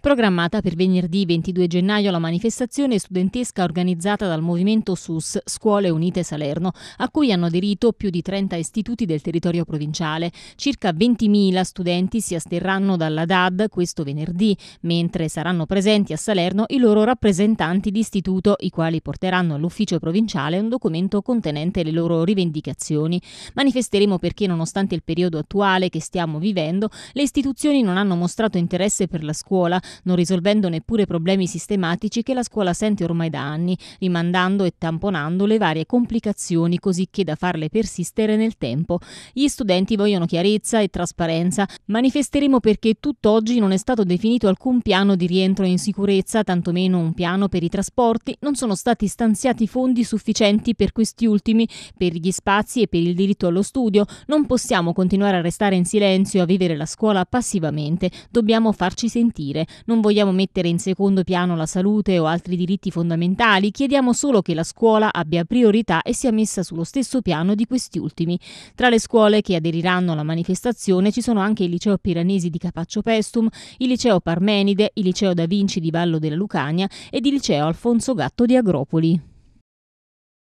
Programmata per venerdì 22 gennaio la manifestazione studentesca organizzata dal movimento SUS Scuole Unite Salerno, a cui hanno aderito più di 30 istituti del territorio provinciale. Circa 20.000 studenti si asterranno dalla DAD questo venerdì, mentre saranno presenti a Salerno i loro rappresentanti d'istituto, i quali porteranno all'ufficio provinciale un documento contenente le loro rivendicazioni. Manifesteremo perché nonostante il periodo attuale che stiamo vivendo, le istituzioni non hanno mostrato interesse per la scuola, non risolvendo neppure problemi sistematici che la scuola sente ormai da anni, rimandando e tamponando le varie complicazioni così che da farle persistere nel tempo. Gli studenti vogliono chiarezza e trasparenza. Manifesteremo perché tutt'oggi non è stato definito alcun piano di rientro in sicurezza, tantomeno un piano per i trasporti, non sono stati stanziati fondi sufficienti per questi ultimi, per gli spazi e per il diritto allo studio. Non possiamo continuare a restare in silenzio e a vivere la scuola passivamente. Dobbiamo farci sentire. Non vogliamo mettere in secondo piano la salute o altri diritti fondamentali, chiediamo solo che la scuola abbia priorità e sia messa sullo stesso piano di questi ultimi. Tra le scuole che aderiranno alla manifestazione ci sono anche il liceo piranesi di Capaccio Pestum, il liceo Parmenide, il liceo Da Vinci di Vallo della Lucania ed il liceo Alfonso Gatto di Agropoli.